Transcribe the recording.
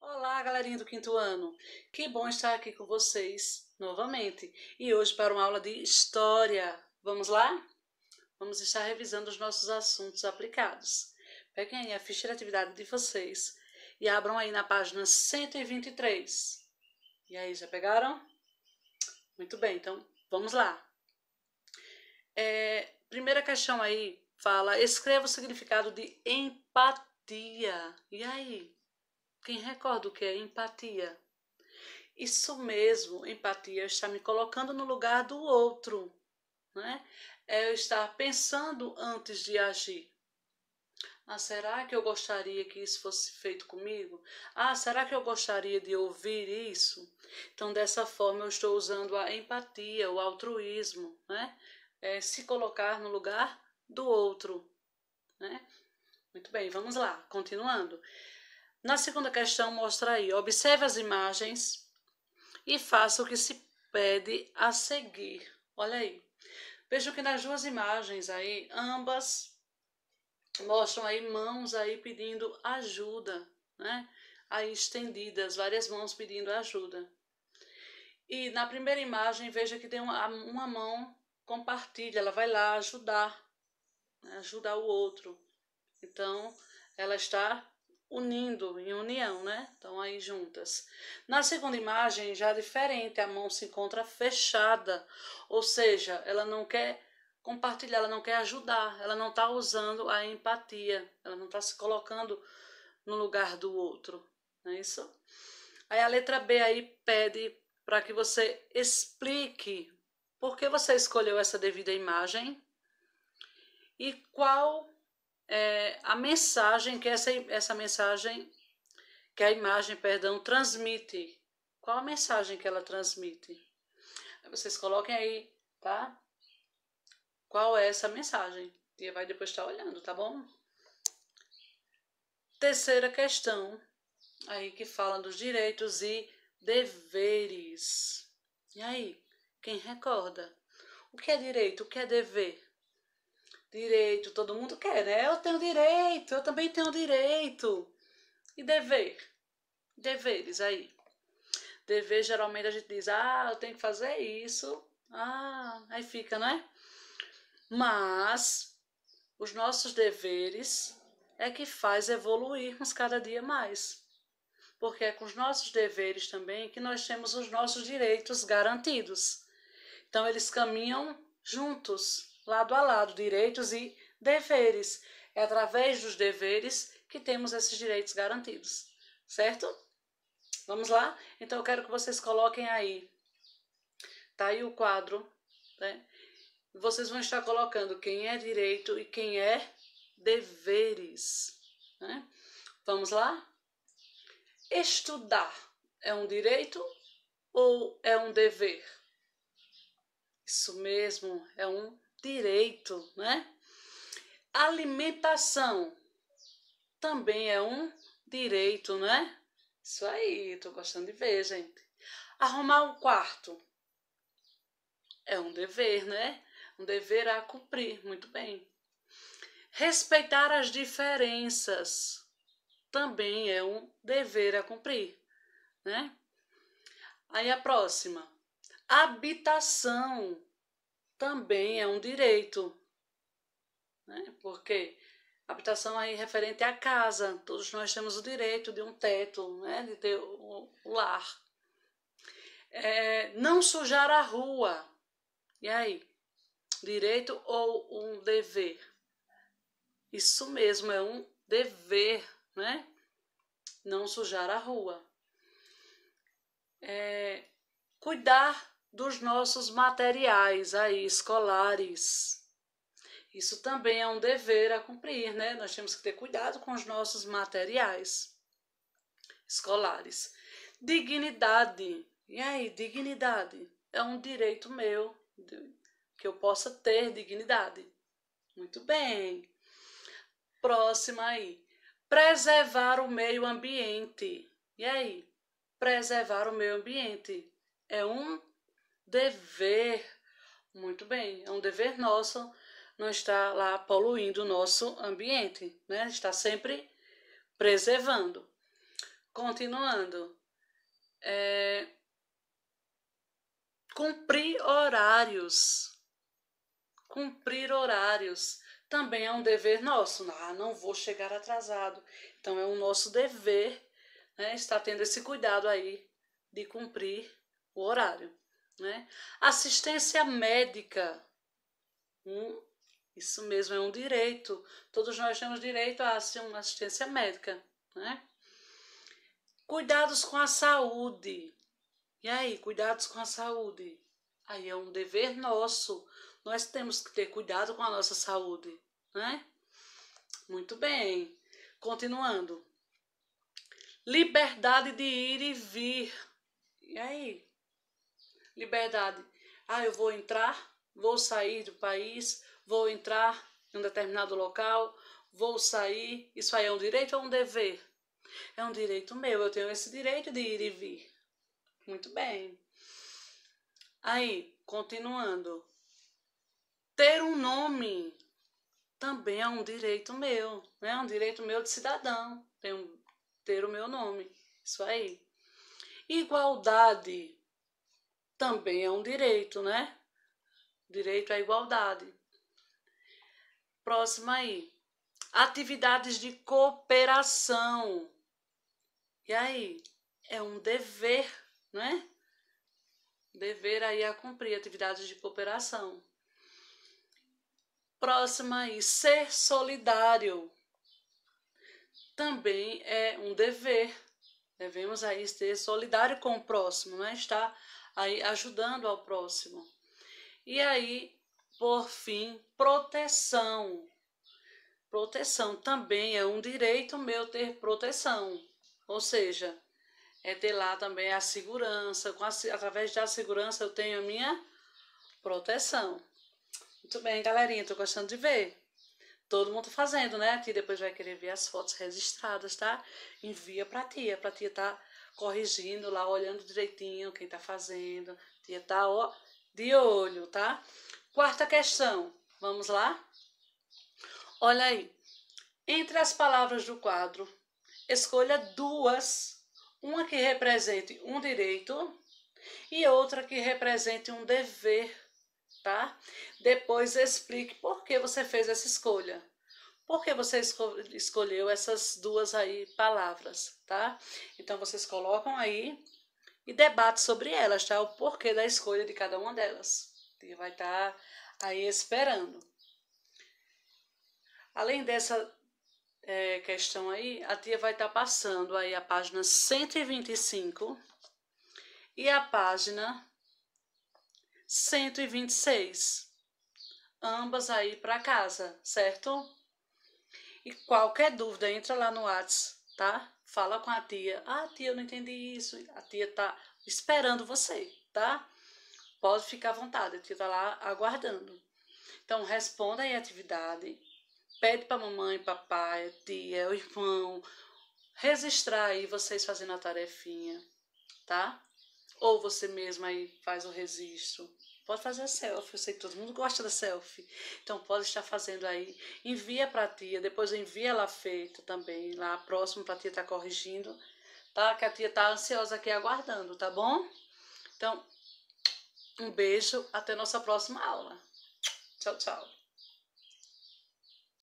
Olá, galerinha do quinto ano! Que bom estar aqui com vocês novamente e hoje para uma aula de história. Vamos lá? Vamos estar revisando os nossos assuntos aplicados. Peguem aí a ficha de atividade de vocês e abram aí na página 123. E aí, já pegaram? Muito bem, então vamos lá. É, primeira questão aí fala: escreva o significado de empatia. E aí? Quem recorda o que é empatia? Isso mesmo, empatia está me colocando no lugar do outro, né? É eu estar pensando antes de agir. Ah, será que eu gostaria que isso fosse feito comigo? Ah, será que eu gostaria de ouvir isso? Então, dessa forma, eu estou usando a empatia, o altruísmo, né? É se colocar no lugar do outro, né? Muito bem, vamos lá, continuando. Na segunda questão, mostra aí, observe as imagens e faça o que se pede a seguir. Olha aí. veja que nas duas imagens aí, ambas mostram aí mãos aí pedindo ajuda, né? Aí estendidas, várias mãos pedindo ajuda. E na primeira imagem, veja que tem uma, uma mão compartilha, ela vai lá ajudar, né? ajudar o outro. Então, ela está unindo em união, né? Estão aí juntas. Na segunda imagem já é diferente, a mão se encontra fechada, ou seja, ela não quer compartilhar, ela não quer ajudar, ela não está usando a empatia, ela não está se colocando no lugar do outro, não é isso? Aí a letra B aí pede para que você explique por que você escolheu essa devida imagem e qual é, a mensagem que essa, essa mensagem que a imagem, perdão, transmite. Qual a mensagem que ela transmite? Vocês coloquem aí, tá? Qual é essa mensagem? E vai depois estar tá olhando, tá bom? Terceira questão, aí que fala dos direitos e deveres. E aí, quem recorda? O que é direito? O que é dever? direito, todo mundo quer, né? Eu tenho direito, eu também tenho direito. E dever? Deveres aí. Dever, geralmente a gente diz, ah, eu tenho que fazer isso. Ah, aí fica, né? Mas os nossos deveres é que faz evoluirmos cada dia mais. Porque é com os nossos deveres também que nós temos os nossos direitos garantidos. Então, eles caminham juntos lado a lado, direitos e deveres. É através dos deveres que temos esses direitos garantidos, certo? Vamos lá? Então eu quero que vocês coloquem aí. Tá aí o quadro, né? Vocês vão estar colocando quem é direito e quem é deveres, né? Vamos lá? Estudar é um direito ou é um dever? Isso mesmo, é um direito, né? Alimentação também é um direito, né? Isso aí, tô gostando de ver, gente. Arrumar um quarto é um dever, né? Um dever a cumprir, muito bem. Respeitar as diferenças também é um dever a cumprir, né? Aí a próxima. Habitação também é um direito, né? porque habitação aí referente à casa, todos nós temos o direito de um teto, né? de ter o, lar. É, não sujar a rua, e aí? Direito ou um dever? Isso mesmo, é um dever, né? Não sujar a rua. É, cuidar dos nossos materiais aí escolares. Isso também é um dever a cumprir, né? Nós temos que ter cuidado com os nossos materiais escolares. Dignidade. E aí, dignidade é um direito meu que eu possa ter dignidade. Muito bem. Próxima aí. Preservar o meio ambiente. E aí? Preservar o meio ambiente é um dever. Muito bem, é um dever nosso não estar lá poluindo o nosso ambiente, né? Está sempre preservando. Continuando, é, cumprir horários. Cumprir horários também é um dever nosso. Ah, não vou chegar atrasado. Então, é o um nosso dever né, estar tendo esse cuidado aí de cumprir o horário. Né? Assistência médica. Hum, isso mesmo, é um direito. Todos nós temos direito a assim, uma assistência médica. Né? Cuidados com a saúde. E aí, cuidados com a saúde? Aí é um dever nosso. Nós temos que ter cuidado com a nossa saúde, né? Muito bem. Continuando. Liberdade de ir e vir. E aí? liberdade. Ah, eu vou entrar, vou sair do país, vou entrar em um determinado local, vou sair. Isso aí é um direito ou um dever? É um direito meu, eu tenho esse direito de ir e vir. Muito bem. Aí, continuando. Ter um nome também é um direito meu, né? É um direito meu de cidadão. Tenho, ter o meu nome. Isso aí. Igualdade também é um direito, né? Direito à igualdade. Próxima aí. Atividades de cooperação. E aí? É um dever, né? Dever aí a cumprir atividades de cooperação. Próxima aí, ser solidário. Também é um dever. Devemos aí ser solidário com o próximo, né? Estar aí ajudando ao próximo. E aí, por fim, proteção. Proteção também é um direito meu ter proteção. Ou seja, é ter lá também a segurança. Com a, através da segurança eu tenho a minha proteção. Muito bem, galerinha, estou gostando de ver todo mundo fazendo, né? tia depois vai querer ver as fotos registradas, tá? Envia pra tia, pra tia tá corrigindo lá, olhando direitinho quem tá fazendo. Tia tá, ó, de olho, tá? Quarta questão, vamos lá? Olha aí, entre as palavras do quadro, escolha duas, uma que represente um direito e outra que represente um dever tá? Depois explique por que você fez essa escolha. Por que você esco escolheu essas duas aí palavras, tá? Então vocês colocam aí e debate sobre elas, tá? O porquê da escolha de cada uma delas. E vai estar tá aí esperando. Além dessa é, questão aí, a tia vai estar tá passando aí a página 125 e a página 126. Ambas aí para casa, certo? E qualquer dúvida, entra lá no Whats, tá? Fala com a tia. Ah, tia, eu não entendi isso. A tia tá esperando você, tá? Pode ficar à vontade, a tia tá lá aguardando. Então, responda aí a atividade. Pede para mamãe, papai, tia, o irmão registrar aí vocês fazendo a tarefinha, tá? Ou você mesma aí faz o registro. Pode fazer a selfie, eu sei que todo mundo gosta da selfie. Então pode estar fazendo aí. Envia para a tia, depois envia ela feita também, lá próximo para a tia estar tá corrigindo, tá? Que a tia tá ansiosa aqui aguardando, tá bom? Então, um beijo, até nossa próxima aula. Tchau, tchau.